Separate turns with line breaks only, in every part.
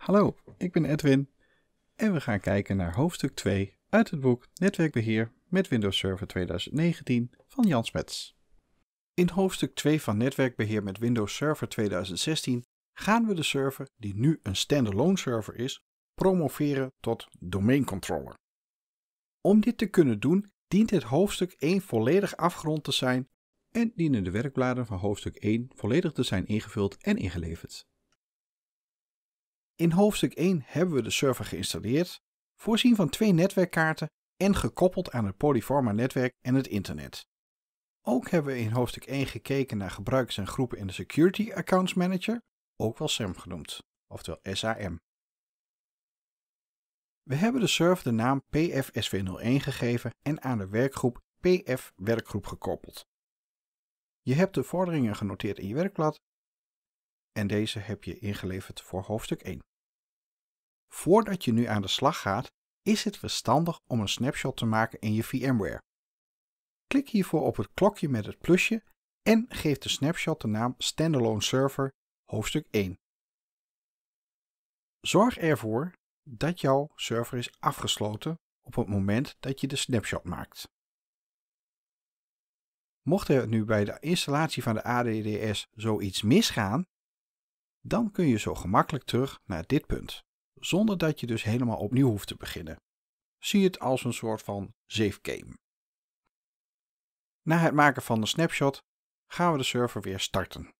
Hallo, ik ben Edwin en we gaan kijken naar hoofdstuk 2 uit het boek Netwerkbeheer met Windows Server 2019 van Jan Smets. In hoofdstuk 2 van Netwerkbeheer met Windows Server 2016 gaan we de server, die nu een standalone server is, promoveren tot domeincontroller. Om dit te kunnen doen, dient het hoofdstuk 1 volledig afgerond te zijn en dienen de werkbladen van hoofdstuk 1 volledig te zijn ingevuld en ingeleverd. In hoofdstuk 1 hebben we de server geïnstalleerd, voorzien van twee netwerkkaarten en gekoppeld aan het Polyforma-netwerk en het internet. Ook hebben we in hoofdstuk 1 gekeken naar gebruikers en groepen in de Security Accounts Manager, ook wel SAM genoemd, oftewel SAM. We hebben de server de naam PFSV01 gegeven en aan de werkgroep PF Werkgroep gekoppeld. Je hebt de vorderingen genoteerd in je werkblad en deze heb je ingeleverd voor hoofdstuk 1. Voordat je nu aan de slag gaat, is het verstandig om een snapshot te maken in je VMware. Klik hiervoor op het klokje met het plusje en geef de snapshot de naam Standalone Server hoofdstuk 1. Zorg ervoor dat jouw server is afgesloten op het moment dat je de snapshot maakt. Mocht er nu bij de installatie van de ADDS zoiets misgaan, dan kun je zo gemakkelijk terug naar dit punt zonder dat je dus helemaal opnieuw hoeft te beginnen. Zie het als een soort van safe game. Na het maken van de snapshot gaan we de server weer starten.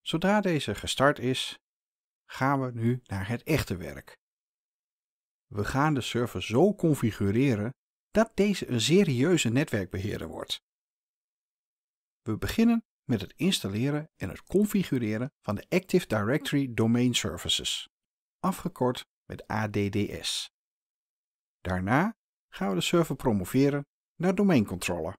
Zodra deze gestart is, gaan we nu naar het echte werk. We gaan de server zo configureren dat deze een serieuze netwerkbeheerder wordt. We beginnen met het installeren en het configureren van de Active Directory Domain Services, afgekort met ADDS. Daarna gaan we de server promoveren naar domeincontrole.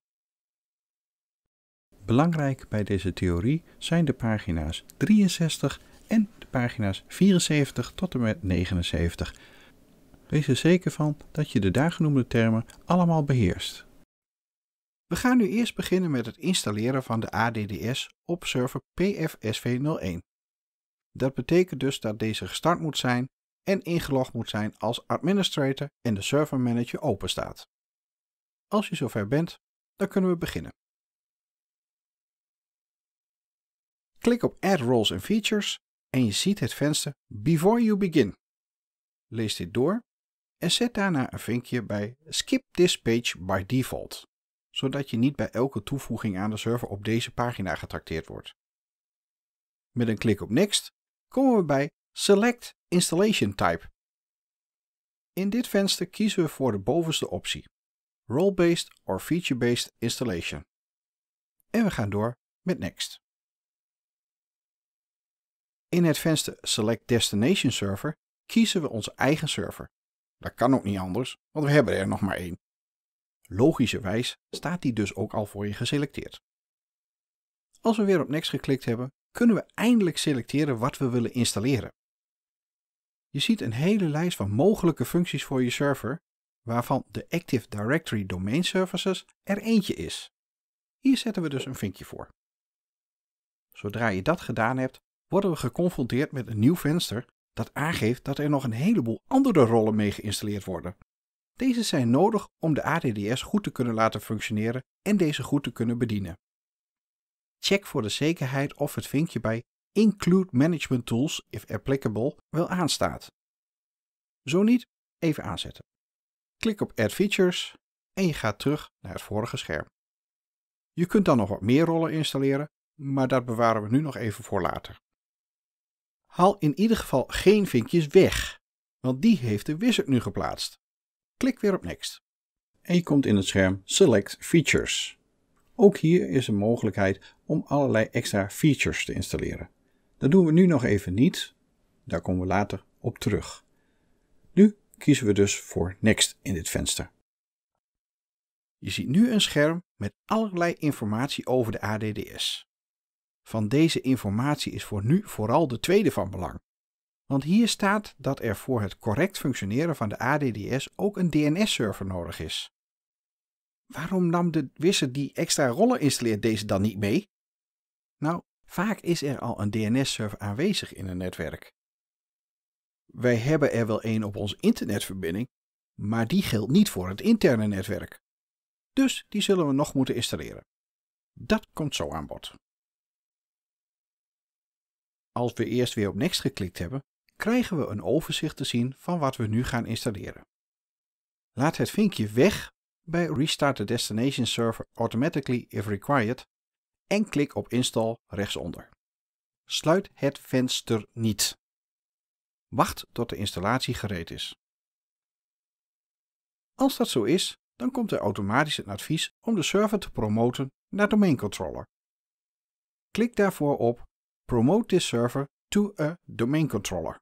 Belangrijk bij deze theorie zijn de pagina's 63 en de pagina's 74 tot en met 79. Wees er zeker van dat je de daar genoemde termen allemaal beheerst. We gaan nu eerst beginnen met het installeren van de ADDS op server PFSV01. Dat betekent dus dat deze gestart moet zijn en ingelogd moet zijn als administrator en de server manager openstaat. Als je zover bent, dan kunnen we beginnen. Klik op Add Roles and Features en je ziet het venster Before you begin. Lees dit door en zet daarna een vinkje bij Skip this page by default zodat je niet bij elke toevoeging aan de server op deze pagina getrakteerd wordt. Met een klik op Next komen we bij Select Installation Type. In dit venster kiezen we voor de bovenste optie, Role-Based or Feature-Based Installation. En we gaan door met Next. In het venster Select Destination Server kiezen we onze eigen server. Dat kan ook niet anders, want we hebben er nog maar één. Logischerwijs staat die dus ook al voor je geselecteerd. Als we weer op Next geklikt hebben, kunnen we eindelijk selecteren wat we willen installeren. Je ziet een hele lijst van mogelijke functies voor je server, waarvan de Active Directory Domain Services er eentje is. Hier zetten we dus een vinkje voor. Zodra je dat gedaan hebt, worden we geconfronteerd met een nieuw venster dat aangeeft dat er nog een heleboel andere rollen mee geïnstalleerd worden. Deze zijn nodig om de ADDS goed te kunnen laten functioneren en deze goed te kunnen bedienen. Check voor de zekerheid of het vinkje bij Include Management Tools, if applicable, wel aanstaat. Zo niet, even aanzetten. Klik op Add Features en je gaat terug naar het vorige scherm. Je kunt dan nog wat meer rollen installeren, maar dat bewaren we nu nog even voor later. Haal in ieder geval geen vinkjes weg, want die heeft de wizard nu geplaatst. Klik weer op Next. En je komt in het scherm Select Features. Ook hier is een mogelijkheid om allerlei extra features te installeren. Dat doen we nu nog even niet, daar komen we later op terug. Nu kiezen we dus voor Next in dit venster. Je ziet nu een scherm met allerlei informatie over de ADDS. Van deze informatie is voor nu vooral de tweede van belang. Want hier staat dat er voor het correct functioneren van de ADDS ook een DNS-server nodig is. Waarom nam de wisser die extra rollen installeert deze dan niet mee? Nou, vaak is er al een DNS-server aanwezig in een netwerk. Wij hebben er wel een op onze internetverbinding, maar die geldt niet voor het interne netwerk. Dus die zullen we nog moeten installeren. Dat komt zo aan bod. Als we eerst weer op Next geklikt hebben, krijgen we een overzicht te zien van wat we nu gaan installeren. Laat het vinkje weg bij Restart the Destination Server Automatically if Required en klik op Install rechtsonder. Sluit het venster niet. Wacht tot de installatie gereed is. Als dat zo is, dan komt er automatisch een advies om de server te promoten naar Domain Controller. Klik daarvoor op Promote this server to a Domain Controller.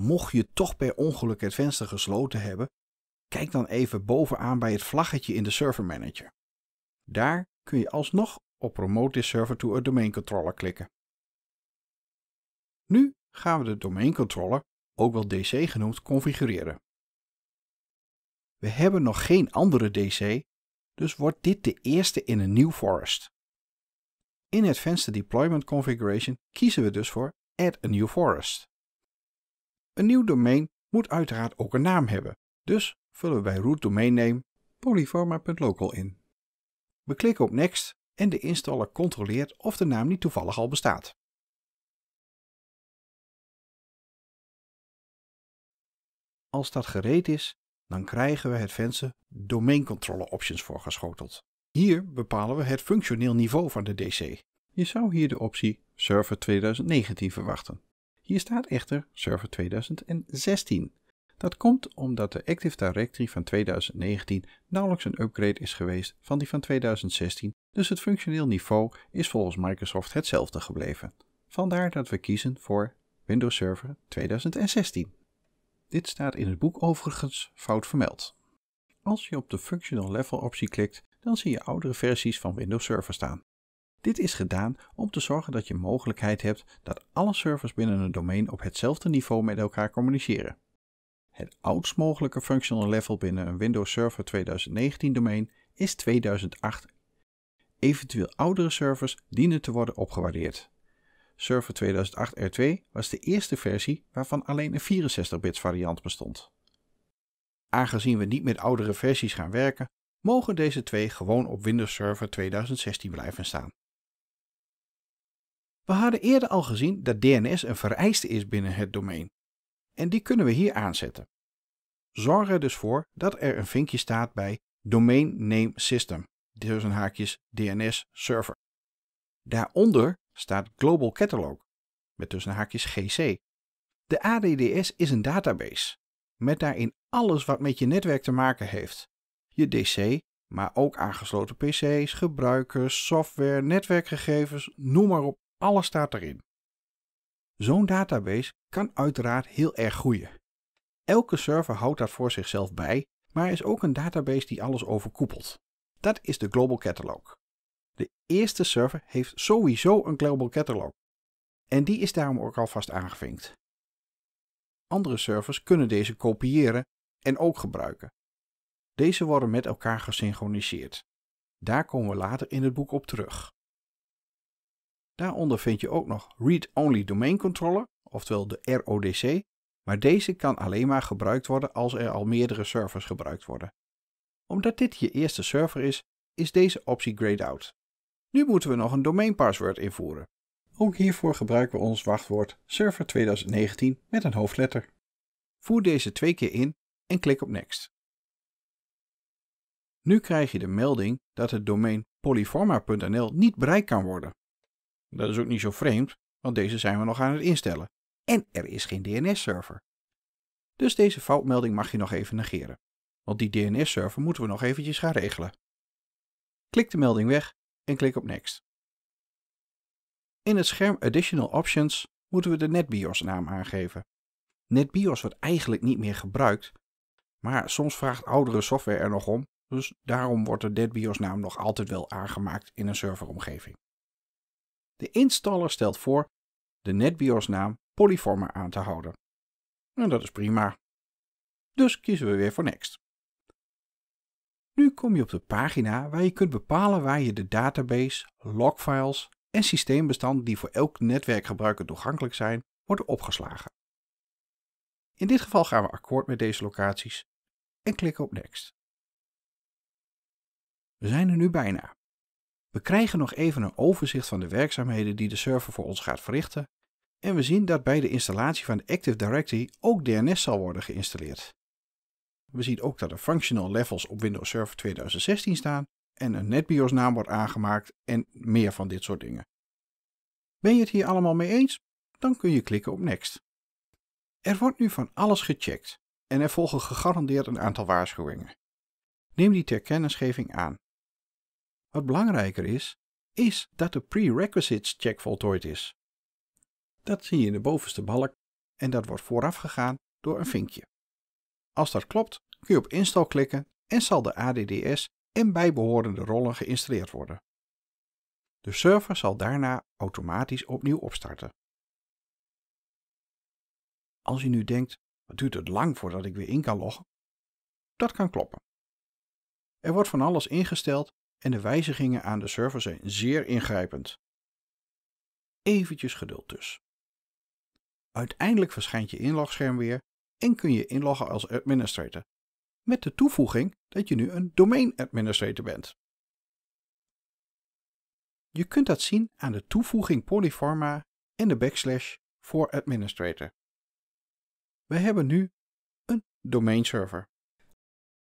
Mocht je toch per ongeluk het venster gesloten hebben, kijk dan even bovenaan bij het vlaggetje in de Server Manager. Daar kun je alsnog op Promote this server to a domain controller klikken. Nu gaan we de domain controller, ook wel DC genoemd, configureren. We hebben nog geen andere DC, dus wordt dit de eerste in een nieuw forest. In het venster Deployment Configuration kiezen we dus voor Add a New Forest. Een nieuw domein moet uiteraard ook een naam hebben, dus vullen we bij root domain name polyforma.local in. We klikken op Next en de installer controleert of de naam niet toevallig al bestaat. Als dat gereed is, dan krijgen we het venster Domain Options voorgeschoteld. Hier bepalen we het functioneel niveau van de DC. Je zou hier de optie Server 2019 verwachten. Hier staat echter Server 2016. Dat komt omdat de Active Directory van 2019 nauwelijks een upgrade is geweest van die van 2016, dus het functioneel niveau is volgens Microsoft hetzelfde gebleven. Vandaar dat we kiezen voor Windows Server 2016. Dit staat in het boek overigens fout vermeld. Als je op de Functional Level optie klikt, dan zie je oudere versies van Windows Server staan. Dit is gedaan om te zorgen dat je mogelijkheid hebt dat alle servers binnen een domein op hetzelfde niveau met elkaar communiceren. Het oudst mogelijke functional level binnen een Windows Server 2019 domein is 2008. Eventueel oudere servers dienen te worden opgewaardeerd. Server 2008 R2 was de eerste versie waarvan alleen een 64-bits variant bestond. Aangezien we niet met oudere versies gaan werken, mogen deze twee gewoon op Windows Server 2016 blijven staan. We hadden eerder al gezien dat DNS een vereiste is binnen het domein. En die kunnen we hier aanzetten. Zorg er dus voor dat er een vinkje staat bij Domain Name System, dus een haakjes DNS Server. Daaronder staat Global Catalog, met tussen haakjes GC. De ADDS is een database, met daarin alles wat met je netwerk te maken heeft. Je DC, maar ook aangesloten PC's, gebruikers, software, netwerkgegevens, noem maar op. Alles staat erin. Zo'n database kan uiteraard heel erg groeien. Elke server houdt dat voor zichzelf bij, maar er is ook een database die alles overkoepelt. Dat is de Global Catalog. De eerste server heeft sowieso een Global Catalog. En die is daarom ook alvast aangevinkt. Andere servers kunnen deze kopiëren en ook gebruiken. Deze worden met elkaar gesynchroniseerd. Daar komen we later in het boek op terug. Daaronder vind je ook nog Read-Only Domain Controller, oftewel de RODC, maar deze kan alleen maar gebruikt worden als er al meerdere servers gebruikt worden. Omdat dit je eerste server is, is deze optie grayed out. Nu moeten we nog een domeinpassword invoeren. Ook hiervoor gebruiken we ons wachtwoord server 2019 met een hoofdletter. Voer deze twee keer in en klik op next. Nu krijg je de melding dat het domein polyforma.nl niet bereikt kan worden. Dat is ook niet zo vreemd, want deze zijn we nog aan het instellen. En er is geen DNS-server. Dus deze foutmelding mag je nog even negeren, want die DNS-server moeten we nog eventjes gaan regelen. Klik de melding weg en klik op Next. In het scherm Additional Options moeten we de NetBIOS-naam aangeven. NetBIOS wordt eigenlijk niet meer gebruikt, maar soms vraagt oudere software er nog om, dus daarom wordt de NetBIOS-naam nog altijd wel aangemaakt in een serveromgeving. De installer stelt voor de NetBIOS naam Polyformer aan te houden. En dat is prima. Dus kiezen we weer voor Next. Nu kom je op de pagina waar je kunt bepalen waar je de database, logfiles en systeembestanden die voor elk netwerkgebruiker toegankelijk zijn, worden opgeslagen. In dit geval gaan we akkoord met deze locaties en klikken op Next. We zijn er nu bijna. We krijgen nog even een overzicht van de werkzaamheden die de server voor ons gaat verrichten en we zien dat bij de installatie van de Active Directory ook DNS zal worden geïnstalleerd. We zien ook dat er functional levels op Windows Server 2016 staan en een NetBIOS naam wordt aangemaakt en meer van dit soort dingen. Ben je het hier allemaal mee eens? Dan kun je klikken op Next. Er wordt nu van alles gecheckt en er volgen gegarandeerd een aantal waarschuwingen. Neem die ter kennisgeving aan wat belangrijker is, is dat de prerequisites check voltooid is. Dat zie je in de bovenste balk en dat wordt vooraf gegaan door een vinkje. Als dat klopt, kun je op install klikken en zal de ADDS en bijbehorende rollen geïnstalleerd worden. De server zal daarna automatisch opnieuw opstarten. Als je nu denkt, wat duurt het lang voordat ik weer in kan loggen? Dat kan kloppen. Er wordt van alles ingesteld en de wijzigingen aan de server zijn zeer ingrijpend. Eventjes geduld dus. Uiteindelijk verschijnt je inlogscherm weer en kun je inloggen als administrator, met de toevoeging dat je nu een domain administrator bent. Je kunt dat zien aan de toevoeging polyforma en de backslash voor administrator. We hebben nu een domeinserver.